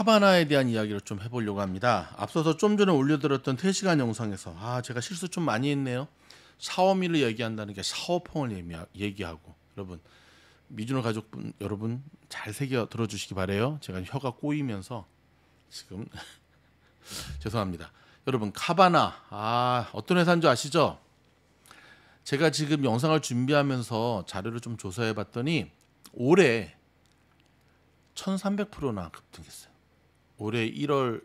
하바나에 대한 이야기를 좀 해보려고 합니다. 앞서서 좀 전에 올려드렸던 3시간 영상에서 아 제가 실수 좀 많이 했네요. 샤오미를 얘기한다는 게 샤오펑을 얘기하고 여러분 미주노 가족분 여러분 잘 새겨 들어주시기 바래요. 제가 혀가 꼬이면서 지금 죄송합니다. 여러분 카바나 아 어떤 회사인 지 아시죠? 제가 지금 영상을 준비하면서 자료를 좀 조사해 봤더니 올해 1300%나 급등했어요. 올해 1월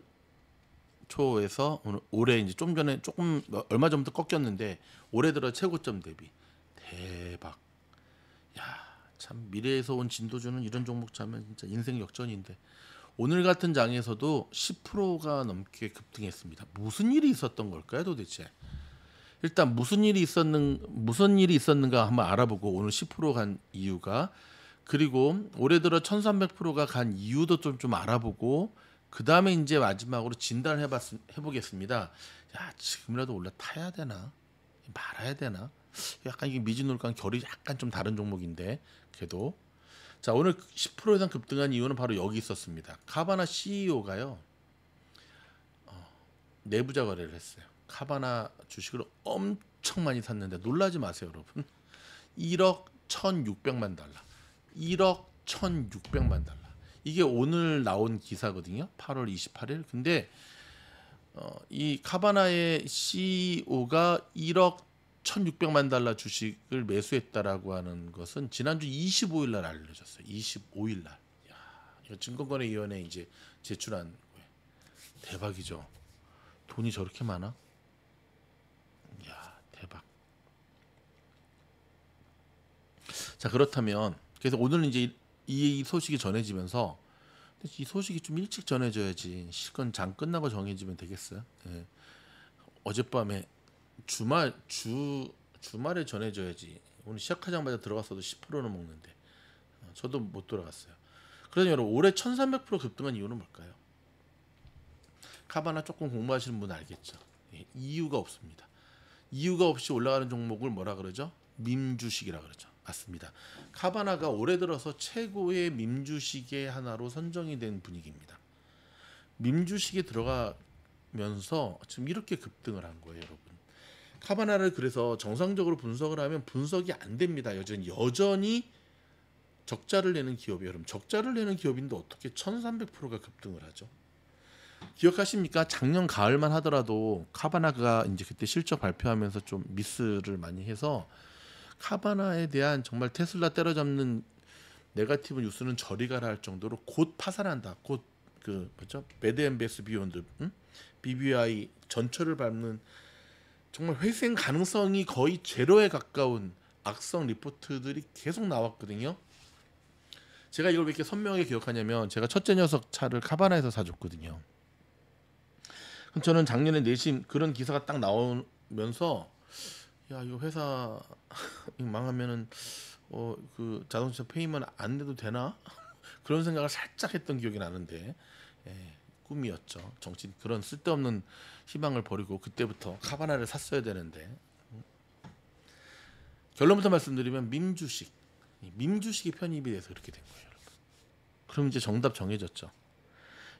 초에서 오늘 올해 이제 좀 전에 조금 어, 얼마 전부터 꺾였는데 올해 들어 최고점 대비 대박. 야, 참 미래에서 온 진도주는 이런 종목 차면 진짜 인생 역전인데 오늘 같은 장에서도 10%가 넘게 급등했습니다. 무슨 일이 있었던 걸까요, 도대체? 일단 무슨 일이 있었는 무슨 일이 있었는가 한번 알아보고 오늘 10%간 이유가 그리고 올해 들어 1,300%가 간 이유도 좀 좀 알아보고 그 다음에 이제 마지막으로 진단을 해봤, 해보겠습니다. 야, 지금이라도 올라타야 되나? 말아야 되나? 약간 이게 미진올랑 결이 약간 좀 다른 종목인데, 그래도. 자, 오늘 10% 이상 급등한 이유는 바로 여기 있었습니다. 카바나 CEO가요, 어, 내부자 거래를 했어요. 카바나 주식을 엄청 많이 샀는데, 놀라지 마세요, 여러분. 1억 1,600만 달러. 1억 1,600만 달러. 이게 오늘 나온 기사거든요. 8월 28일. 근데 어, 이 카바나의 CEO가 1억 1,600만 달러 주식을 매수했다라고 하는 것은 지난주 25일 날 알려졌어요. 25일 날. 야, 이거 증권거래위원회 이제 제출한 거예요. 대박이죠. 돈이 저렇게 많아? 야, 대박. 자, 그렇다면 그래서 오늘 은 이제 이 소식이 전해지면서 이 소식이 좀 일찍 전해져야지 실건 장 끝나고 정해지면 되겠어요. 예. 어젯밤에 주말 주 주말에 전해져야지 오늘 시작하자마자 들어갔어도 10%는 먹는데 어, 저도 못 돌아갔어요. 그래서 여러분 올해 1,300% 급등한 이유는 뭘까요? 카바나 조금 공부하시는 분 알겠죠. 예, 이유가 없습니다. 이유가 없이 올라가는 종목을 뭐라 그러죠? 밈 주식이라 그러죠. 맞습니다. 카바나가 올해 들어서 최고의 민주식의 하나로 선정이 된 분위기입니다. 민주식에 들어가면서 지금 이렇게 급등을 한 거예요, 여러분. 카바나를 그래서 정상적으로 분석을 하면 분석이 안 됩니다. 여전히 여전히 적자를 내는 기업이에요. 여러분, 적자를 내는 기업인데 어떻게 1,300%가 급등을 하죠? 기억하십니까? 작년 가을만 하더라도 카바나가 이제 그때 실적 발표하면서 좀 미스를 많이 해서 카바나에 대한 정말 테슬라 때려잡는 네가티브 뉴스는 저리 가라 할 정도로 곧 파산한다. 곧그 그죠? 배드 엠베스 비욘드 응? BBI 전철을 밟는 정말 회생 가능성이 거의 제로에 가까운 악성 리포트들이 계속 나왔거든요. 제가 이걸 왜 이렇게 선명하게 기억하냐면 제가 첫째 녀석 차를 카바나에서 사줬거든요. 그럼 저는 작년에 내심 그런 기사가 딱 나오면서 야 이거 회사 망하면은 어 그 자동차 페이만 안 내도 되나 그런 생각을 살짝 했던 기억이 나는데 예, 꿈이었죠 정치 그런 쓸데없는 희망을 버리고 그때부터 카바나를 샀어야 되는데 결론부터 말씀드리면 민주식 민주식이 편입이 돼서 그렇게 된 거예요 여러분. 그럼 이제 정답 정해졌죠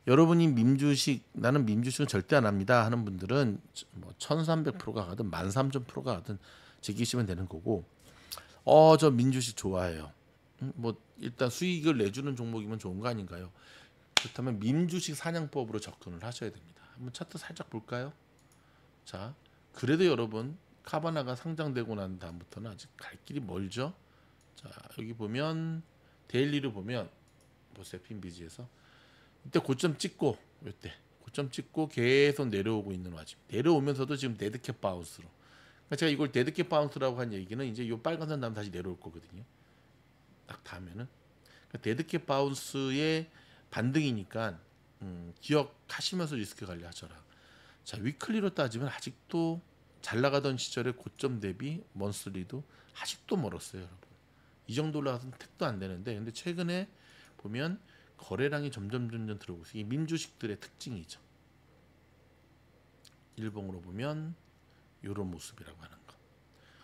여러분이 민주식 나는 민주식은 절대 안 합니다 하는 분들은 뭐 1300%가 가든 13000%가 가든 즐기시면 되는 거고 어 저 민주식 좋아해요. 음, 뭐 일단 수익을 내주는 종목이면 좋은 거 아닌가요? 그렇다면 민주식 사냥법으로 접근을 하셔야 됩니다. 한번 차트 살짝 볼까요? 자, 그래도 여러분 카바나가 상장되고 난 다음부터는 아직 갈 길이 멀죠. 자, 여기 보면 데일리를 보면 보세요. 핀비지에서 이때 고점 찍고 이때 고점 찍고 계속 내려오고 있는 와중 내려오면서도 지금 데드캡 바운스로 그러니까 제가 이걸 데드캡 바운스라고 한 얘기는 이제 이 빨간선 다음 다시 내려올 거거든요 딱 다음에는 그러니까 데드캡 바운스의 반등이니까 음, 기억하시면서 리스크 관리하셔라 자 위클리로 따지면 아직도 잘 나가던 시절의 고점 대비 먼슬리도 아직도 멀었어요 여러분 이 정도로 하선 택도 안 되는데 근데 최근에 보면 거래량이 점점 점점 들어오고 있어요. 이 민주식들의 특징이죠. 일봉으로 보면 이런 모습이라고 하는 거.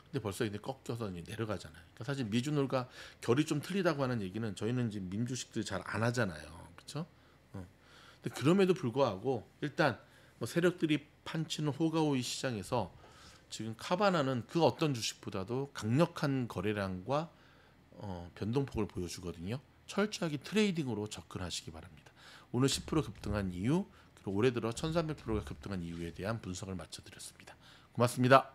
근데 벌써 이제 꺾여서 이제 내려가잖아요. 그러니까 사실 미주놀과 결이 좀 틀리다고 하는 얘기는 저희는 지금 민주식들 잘 안 하잖아요. 그렇죠? 어. 근데 그럼에도 불구하고 일단 뭐 세력들이 판치는 호가오이 시장에서 지금 카바나는 그 어떤 주식보다도 강력한 거래량과 어, 변동폭을 보여주거든요. 철저하게 트레이딩으로 접근하시기 바랍니다. 오늘 10% 급등한 이유, 그리고 올해 들어 1300%가 급등한 이유에 대한 분석을 마쳐드렸습니다. 고맙습니다.